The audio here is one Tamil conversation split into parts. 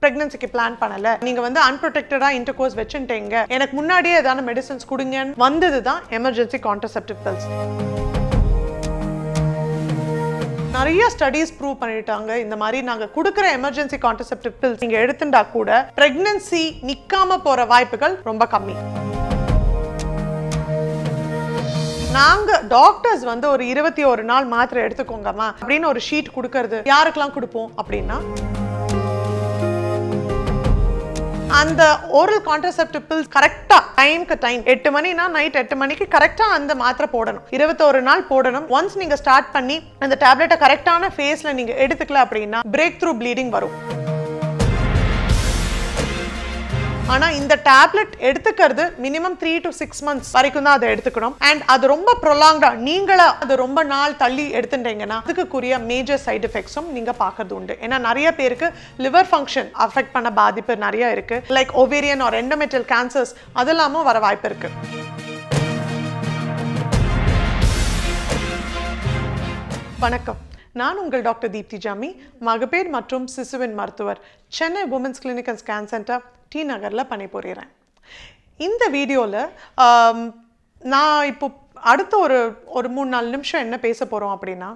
ப்ரெக்னன்சிக்கு பிளான் பண்ணலை நீங்கள் வந்து அன்ப்ரொடெக்டடாக இன்டர் கோர்ஸ் வச்சுட்டீங்க எனக்கு முன்னாடியே ஏதாவது மெடிசன்ஸ் கொடுங்கன்னு வந்தது தான் எமர்ஜென்சி கான்ட்ரசெப்டிவ் பில்ஸ் நிறைய ஸ்டடீஸ் ப்ரூவ் பண்ணிட்டாங்க இந்த மாதிரி நாங்கள் கொடுக்குற எமர்ஜென்சி கான்ட்ரசெப்டிவ் பில்ஸ் நீங்கள் எடுத்துட்டா கூட ப்ரெக்னன்சி நிற்காம போகிற வாய்ப்புகள் ரொம்ப கம்மி நாங்க டாக்டர்ஸ் வந்து ஒரு இருபத்தி ஒரு நாள் மாத்திரை எடுத்துக்கோங்கம்மா அப்படின்னு ஒரு ஷீட் கொடுக்கறது யாருக்கெல்லாம் கொடுப்போம் அப்படின்னா அந்த ஓரல் கான்ட்ரசெப்டிவ் கரெக்டா டைம்க்கு டைம் எட்டு மணினா நைட் எட்டு மணிக்கு கரெக்டாக அந்த மாத்திரை போடணும் இருபத்தொரு நாள் போடணும் ஒன்ஸ் நீங்கள் ஸ்டார்ட் பண்ணி அந்த டேப்லெட்டை கரெக்டான ஃபேஸில் நீங்கள் எடுத்துக்கல அப்படின்னா பிரேக் த்ரூ ப்ளீடிங் வரும் ஆனால் இந்த டேப்லெட் எடுத்துக்கிறது minimum three to six months வரைக்கும் தான் அதை எடுத்துக்கணும் அண்ட் அது ரொம்ப ப்ரொலாங்டா நீங்களா அது ரொம்ப நாள் தள்ளி எடுத்துட்டீங்கன்னா அதுக்குரிய மேஜர் சைட் எஃபெக்ட்ஸும் நீங்க பார்க்கறது உண்டு ஏன்னா நிறைய பேருக்கு லிவர் ஃபங்க்ஷன் அஃபெக்ட் பண்ண பாதிப்பு நிறைய இருக்கு like ovarian or endometrial cancers அது இல்லாமல் வர வாய்ப்பு இருக்குது வணக்கம் நான் உங்கள் டாக்டர் தீப்தி ஜாமி மகப்பேர் மற்றும் சிசுவின் மருத்துவர் Chennai women's clinic and scan centre T நகரில் பணிபுரிகிறேன் இந்த வீடியோவில் நான் இப்போ அடுத்த ஒரு ஒரு மூணு நாலு நிமிஷம் என்ன பேச போகிறோம் அப்படின்னா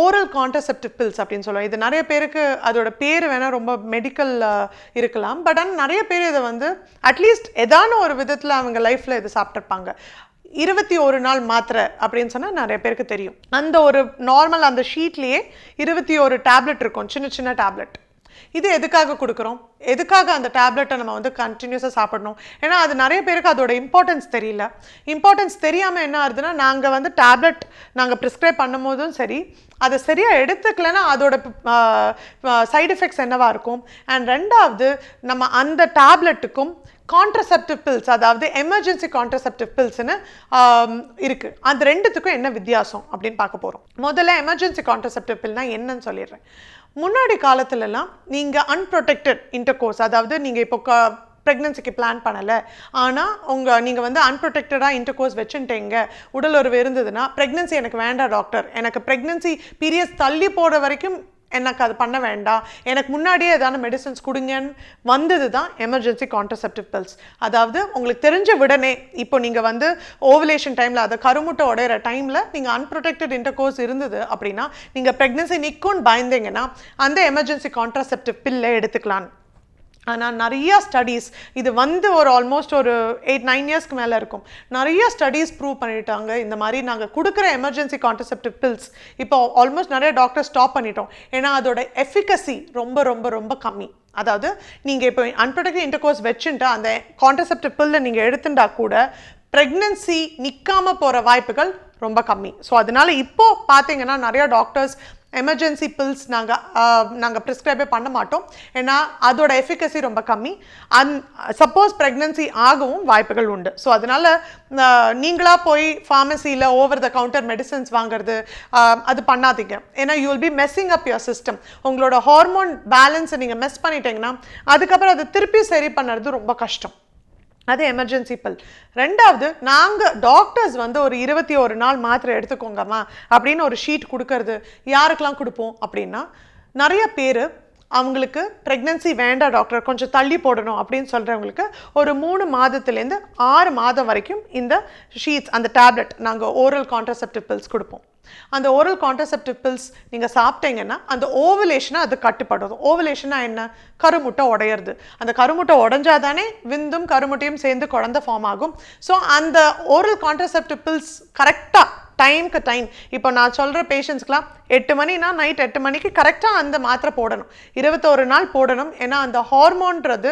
ஓரல் கான்டசெப்டிவ் பில்ஸ் அப்படின்னு சொல்லுவாங்க இது நிறைய பேருக்கு அதோட பேர் வேணால் ரொம்ப மெடிக்கல் இருக்கலாம் பட் ஆனால் நிறைய பேர் இதை வந்து அட்லீஸ்ட் ஏதான ஒரு விதத்தில் அவங்க லைஃப்பில் இதை சாப்பிட்ருப்பாங்க இருபத்தி ஒரு நாள் மாத்திரை அப்படின்னு சொன்னால் நிறைய பேருக்கு தெரியும் அந்த ஒரு நார்மல் அந்த ஷீட்லேயே இருபத்தி ஒரு டேப்லெட் இருக்கும் சின்ன சின்ன டேப்லெட் இது எதுக்காக கொடுக்குறோம் எதுக்காக அந்த டேப்லெட்டை நம்ம வந்து கண்டினியூஸாக சாப்பிடணும் ஏன்னா அது நிறைய பேருக்கு அதோட இம்பார்ட்டன்ஸ் தெரியல இம்பார்ட்டன்ஸ் தெரியாமல் என்ன ஆகுதுன்னா நாங்கள் வந்து டேப்லெட் நாங்கள் ப்ரிஸ்கிரைப் பண்ணும் போதும் சரி அதை சரியாக எடுத்துக்கலன்னா அதோட சைடு எஃபெக்ட்ஸ் என்னவாக இருக்கும் அண்ட் ரெண்டாவது நம்ம அந்த டேப்லெட்டுக்கும் கான்ட்ரசெப்டிவ் பில்ஸ் அதாவது எமர்ஜென்சி கான்ட்ரசெப்டிவ் பில்ஸ்னு இருக்குது அந்த ரெண்டுத்துக்கும் என்ன வித்தியாசம் அப்படின்னு பார்க்க போகிறோம் முதல்ல எமர்ஜென்சி கான்ட்ரசெப்டிவ் பில்னால் என்னன்னு சொல்லிடுறேன் முன்னாடி காலத்துலலாம் நீங்கள் அன்ப்ரொடெக்டட் இன்டர் கோர்ஸ் அதாவது நீங்கள் இப்போ க ப்ரெக்னன்சிக்கு பிளான் பண்ணலை ஆனால் உங்கள் நீங்கள் வந்து அன்ப்ரொடெக்டடாக இன்டர்கோர்ஸ் வச்சுட்டீங்க உடல் ஒரு இருந்ததுன்னா ப்ரெக்னன்சி எனக்கு வேண்டாம் டாக்டர் எனக்கு ப்ரெக்னன்சி பீரியட்ஸ் தள்ளி போகிற வரைக்கும் எனக்கு அது பண்ண வேண்டாம் எனக்கு முன்னாடியே ஏதான மெடிசன்ஸ் கொடுங்கன்னு வந்தது தான் எமர்ஜென்சி கான்ட்ரசெப்டிவ் பில்ஸ் அதாவது உங்களுக்கு தெரிஞ்ச விடனே இப்போ நீங்கள் வந்து ஓவலேஷன் டைமில் அதை கருமுட்டை உடையிற டைமில் நீங்கள் அன்ப்ரொடெக்டட் இன்டர்கோர்ஸ் இருந்தது அப்படின்னா நீங்கள் ப்ரெக்னென்சி நிற்கும்னு பயந்தீங்கன்னா அந்த எமர்ஜென்சி கான்ட்ரசெப்டிவ் பில்லை எடுத்துக்கலாம் ஆனால் நிறையா ஸ்டடீஸ் இது வந்து ஒரு ஆல்மோஸ்ட் ஒரு எயிட் நைன் இயர்ஸ்க்கு மேலே இருக்கும் நிறைய ஸ்டடீஸ் ப்ரூவ் பண்ணிட்டாங்க இந்த மாதிரி நாங்கள் கொடுக்குற எமர்ஜென்சி கான்ட்ரசெப்டிவ் பில்ஸ் இப்போ ஆல்மோஸ்ட் நிறைய டாக்டர் ஸ்டாப் பண்ணிட்டோம் ஏன்னா அதோட எஃபிகசி ரொம்ப ரொம்ப ரொம்ப கம்மி அதாவது நீங்கள் இப்போ அன்ப்ரொடக்டிவ் இன்டர்கோர்ஸ் வச்சுட்டா அந்த கான்ட்ரசெப்டிவ் பில்ல நீங்கள் எடுத்துட்டா கூட ப்ரெக்னென்சி நிற்காமல் போகிற வாய்ப்புகள் ரொம்ப கம்மி ஸோ அதனால் இப்போது பார்த்தீங்கன்னா நிறையா டாக்டர்ஸ் எமர்ஜென்சி பில்ஸ் நாங்கள் நாங்கள் ப்ரிஸ்கிரைபே பண்ண மாட்டோம் ஏன்னா அதோட எஃபிகசி ரொம்ப கம்மி அந் சப்போஸ் ப்ரெக்னென்சி ஆகவும் வாய்ப்புகள் உண்டு ஸோ அதனால் நீங்களாக போய் ஃபார்மசியில் ஓவர் த கவுண்டர் மெடிசன்ஸ் வாங்குறது அது பண்ணாதீங்க ஏன்னா you will be messing up your system உங்களோட ஹார்மோன் பேலன்ஸை நீங்கள் மெஸ் பண்ணிட்டீங்கன்னா அதுக்கப்புறம் அதை திருப்பி சரி பண்ணுறது ரொம்ப கஷ்டம் அது எமர்ஜென்சி பல் ரெண்டாவது நாங்கள் டாக்டர்ஸ் வந்து ஒரு இருபத்தி ஒரு நாள் மாத்திரை எடுத்துக்கோங்கம்மா அப்படின்னு ஒரு ஷீட் கொடுக்கறது யாருக்கெல்லாம் கொடுப்போம் அப்படின்னா நிறைய பேர் அவங்களுக்கு ப்ரெக்னென்சி வேண்டாம் டாக்டர் கொஞ்சம் தள்ளி போடணும் அப்படின்னு சொல்கிறவங்களுக்கு ஒரு மூணு மாதத்துலேருந்து ஆறு மாதம் வரைக்கும் இந்த ஷீட்ஸ் அந்த டேப்லெட் நாங்கள் ஓரல் கான்ட்ரசெப்டிவ் பில்ஸ் கொடுப்போம் அந்த ஓரல் கான்ட்ரசெப்டிவ் பில்ஸ் நீங்கள் சாப்பிட்டீங்கன்னா அந்த ஓவலேஷனை அது கட்டுப்படுறது ஓவலேஷனாக என்ன கருமுட்டை உடையிறது அந்த கருமுட்டை உடஞ்சாதானே விந்தும் கருமுட்டையும் சேர்ந்து குழந்த ஃபார்ம் ஆகும் ஸோ அந்த ஓரல் கான்ட்ரசெப்டிவ் பில்ஸ் கரெக்டாக டைமுக்கு டைம் இப்போ நான் சொல்கிற பேஷண்ட்ஸ்க்கெலாம் எட்டு மணினா நைட் எட்டு மணிக்கு கரெக்டாக அந்த மாத்திரை போடணும் இருபத்தோரு நாள் போடணும் ஏன்னா அந்த ஹார்மோன்றது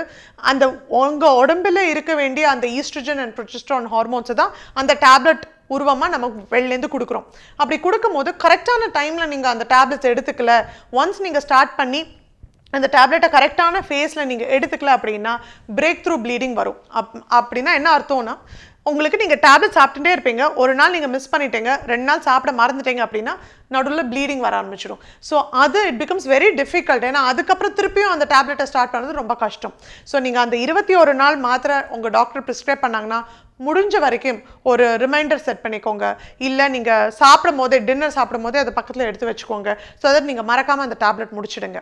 அந்த உங்கள் உடம்பில் இருக்க வேண்டிய அந்த ஈஸ்ட்ரஜன் அண்ட் ப்ரொஜிஸ்ட்ரான் ஹார்மோன்ஸை தான் அந்த டேப்லெட் உருவமாக நம்ம வெளிலேருந்து கொடுக்குறோம் அப்படி கொடுக்கும்போது கரெக்டான டைமில் நீங்கள் அந்த டேப்லெட்ஸ் எடுத்துக்கல ஒன்ஸ் நீங்கள் ஸ்டார்ட் பண்ணி அந்த டேப்லெட்டை கரெக்டான ஃபேஸில் நீங்கள் எடுத்துக்கல அப்படின்னா பிரேக் த்ரூ ப்ளீடிங் வரும் அப் அப்படின்னா என்ன அர்த்தம்னா உங்களுக்கு நீங்கள் டேப்லெட் சாப்பிட்டுட்டே இருப்பீங்க ஒரு நாள் நீங்கள் மிஸ் பண்ணிட்டீங்க ரெண்டு நாள் சாப்பிட மறந்துட்டீங்க அப்படின்னா நடுவில் ப்ளீடிங் வர ஆரம்பிச்சிடும் ஸோ அது இட் பிகம்ஸ் வெரி டிஃபிகல்ட் ஏன்னா அதுக்கப்புறம் திருப்பியும் அந்த டேப்லெட்டை ஸ்டார்ட் பண்ணுறது ரொம்ப கஷ்டம் ஸோ நீங்கள் அந்த இருபத்தி ஒரு நாள் மாத்திரை உங்கள் டாக்டர் ப்ரிஸ்கிரைப் பண்ணாங்கன்னா முடிஞ்ச வரைக்கும் ஒரு ரிமைண்டர் செட் பண்ணிக்கோங்க இல்லை நீங்கள் சாப்பிடும் போதே டின்னர் சாப்பிடும் போதே அதை பக்கத்தில் எடுத்து வச்சுக்கோங்க ஸோ அதை நீங்கள் மறக்காமல் அந்த டேப்லெட் முடிச்சிடுங்க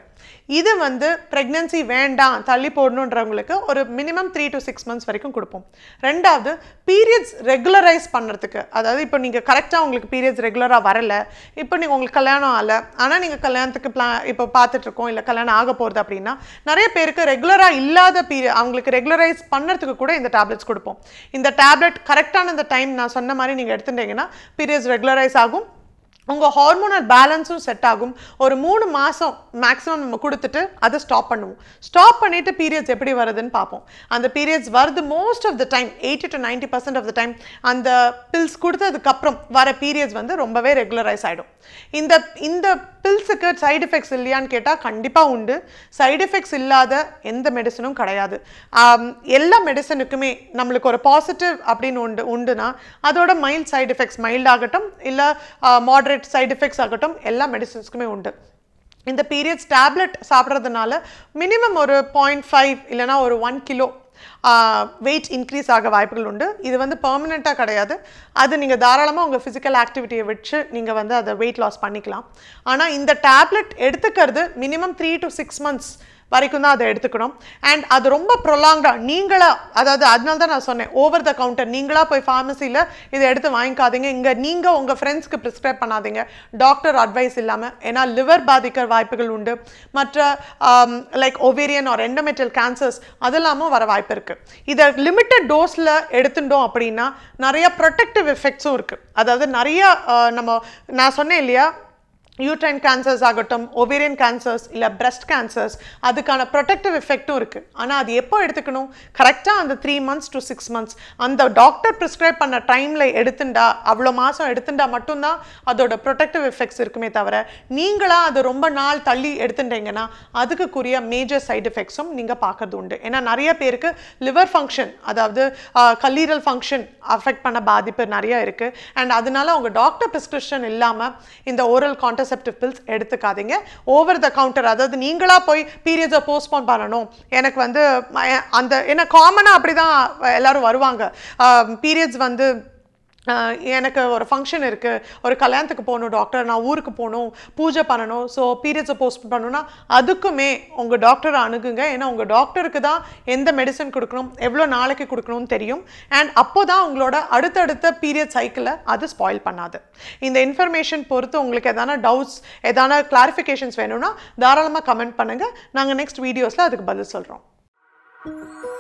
இது வந்து ப்ரெக்னென்சி வேண்டாம் தள்ளி போடணுன்றவங்களுக்கு ஒரு minimum three to six months வரைக்கும் கொடுப்போம் ரெண்டாவது பீரியட்ஸ் ரெகுலரைஸ் பண்ணுறதுக்கு அதாவது இப்போ நீங்கள் கரெக்டாக உங்களுக்கு பீரியட்ஸ் ரெகுலராக வரலை இப்போ நீங்கள் உங்களுக்கு கல்யாணம் ஆகலை ஆனால் நீங்கள் கல்யாணத்துக்கு பிளான் இப்போ பார்த்துட்ருக்கோம் இல்லை கல்யாணம் ஆக போகிறது அப்படின்னா நிறைய பேருக்கு ரெகுலராக இல்லாத பீரியட் அவங்களுக்கு ரெகுலரைஸ் பண்ணுறதுக்கு கூட இந்த டேப்லெட்ஸ் கொடுப்போம் இந்த டேப்லெட் கரெக்டான இந்த டைம் நான் சொன்ன மாதிரி நீங்கள் எடுத்துட்டீங்கன்னா பீரியட்ஸ் ரெகுலரைஸ் ஆகும் உங்கள் ஹார்மோனல் பேலன்ஸும் செட் ஆகும் ஒரு மூணு மாதம் மேக்ஸிமம் நம்ம கொடுத்துட்டு அதை ஸ்டாப் பண்ணுவோம் ஸ்டாப் பண்ணிவிட்டு பீரியட்ஸ் எப்படி வருதுன்னு பார்ப்போம் அந்த பீரியட்ஸ் வருது most of the time eighty to ninety percent of the time அந்த பில்ஸ் கொடுத்ததுக்கப்புறம் வர பீரியட்ஸ் வந்து ரொம்பவே ரெகுலரைஸ் ஆகிடும் இந்த இந்த பில்ஸுக்கு சைடு எஃபெக்ட்ஸ் இல்லையான்னு கேட்டால் கண்டிப்பாக உண்டு சைடு எஃபெக்ட்ஸ் இல்லாத எந்த மெடிசனும் கிடையாது எல்லா மெடிசனுக்குமே நம்மளுக்கு ஒரு பாசிட்டிவ் அப்படின்னு உண்டு உண்டுனா அதோட மைல்ட் சைடு எஃபெக்ட்ஸ் மைல்ட் ஆகட்டும் இல்லை மாடரேட் ரிலேட்டட் சைட் எஃபெக்ட்ஸ் ஆகட்டும் எல்லா மெடிசன்ஸ்க்குமே உண்டு இந்த பீரியட்ஸ் டேப்லெட் சாப்பிட்றதுனால மினிமம் ஒரு பாயிண்ட் ஃபைவ் இல்லைனா ஒரு ஒன் கிலோ வெயிட் இன்க்ரீஸ் ஆக வாய்ப்புகள் உண்டு இது வந்து பர்மனெண்ட்டாக கிடையாது அது நீங்கள் தாராளமாக உங்கள் ஃபிசிக்கல் ஆக்டிவிட்டியை வச்சு நீங்கள் வந்து அதை வெயிட் லாஸ் பண்ணிக்கலாம் ஆனால் இந்த டேப்லெட் எடுத்துக்கிறது minimum three to six months வரைக்கும் தான் அதை எடுத்துக்கணும் அண்ட் அது ரொம்ப ப்ரொலாங்காக நீங்களாக அதாவது அதனால தான் நான் சொன்னேன் ஓவர் த கவுண்டர் நீங்களாக போய் ஃபார்மசியில் இதை எடுத்து வாங்கிக்காதீங்க இங்கே நீங்கள் உங்கள் ஃப்ரெண்ட்ஸ்க்கு ப்ரிஸ்கிரைப் பண்ணாதீங்க டாக்டர் அட்வைஸ் இல்லாமல் ஏன்னா லிவர் பாதிக்கிற வாய்ப்புகள் உண்டு மற்ற like ovarian or endometrial cancers இல்லாமல் வர வாய்ப்பு இருக்குது இதை லிமிட்டட் டோஸில் எடுத்துட்டோம் அப்படின்னா நிறைய ப்ரொடெக்டிவ் எஃபெக்ட்ஸும் இருக்குது அதாவது நிறையா நம்ம நான் சொன்னேன் இல்லையா யூட்ரைன் கேன்சர்ஸ் ஆகட்டும் ஒவேரியன் கேன்சர்ஸ் இல்லை பிரஸ்ட் கேன்சர்ஸ் அதுக்கான ப்ரொடெக்டிவ் எஃபெக்ட்டும் இருக்குது ஆனால் அது எப்போ எடுத்துக்கணும் கரெக்டாக அந்த three months to six months அந்த டாக்டர் ப்ரிஸ்கிரைப் பண்ண டைமில் எடுத்துண்டா அவ்வளோ மாதம் எடுத்துண்டா மட்டும்தான் அதோட ப்ரொடெக்டிவ் எஃபெக்ட்ஸ் இருக்குமே தவிர நீங்களாக அது ரொம்ப நாள் தள்ளி எடுத்துட்டீங்கன்னா அதுக்குரிய மேஜர் சைட் எஃபெக்ட்ஸும் நீங்கள் பார்க்கறது உண்டு ஏன்னா நிறைய பேருக்கு லிவர் ஃபங்க்ஷன் அதாவது கல்லீரல் ஃபங்க்ஷன் அஃபெக்ட் பண்ண பாதிப்பு நிறையா இருக்குது அண்ட் அதனால அவங்க டாக்டர் ப்ரிஸ்கிரிப்ஷன் இல்லாமல் இந்த ஓரல் கான்டெக்ட் கான்ட்ரசெப்டிவ் பில்ஸ் எடுத்துக்காதீங்க ஓவர் த கவுண்டர் அதாவது நீங்களாக போய் பீரியட்ஸை போஸ்ட்போன் பண்ணணும் எனக்கு வந்து அந்த ஏன்னா காமனாக அப்படி தான் எல்லோரும் வருவாங்க பீரியட்ஸ் வந்து எனக்கு ஒரு ஃபங்க்ஷன் இருக்குது ஒரு கல்யாணத்துக்கு போகணும் டாக்டர் நான் ஊருக்கு போகணும் பூஜை பண்ணணும் ஸோ பீரியட்ஸை போஸ்ட் பண்ணணும்னா அதுக்குமே உங்கள் டாக்டரை அணுகுங்க ஏன்னா உங்கள் டாக்டருக்கு தான் எந்த மெடிசன் கொடுக்கணும் எவ்வளோ நாளைக்கு கொடுக்கணும்னு தெரியும் அண்ட் அப்போ தான் உங்களோட அடுத்தடுத்த பீரியட் சைக்கிளை அது ஸ்பாயில் பண்ணாது இந்த இன்ஃபர்மேஷன் பொறுத்து உங்களுக்கு எதனா டவுட்ஸ் எதான கிளாரிஃபிகேஷன்ஸ் வேணும்னா தாராளமாக கமெண்ட் பண்ணுங்கள் நாங்கள் நெக்ஸ்ட் வீடியோஸில் அதுக்கு பதில் சொல்கிறோம் Thank you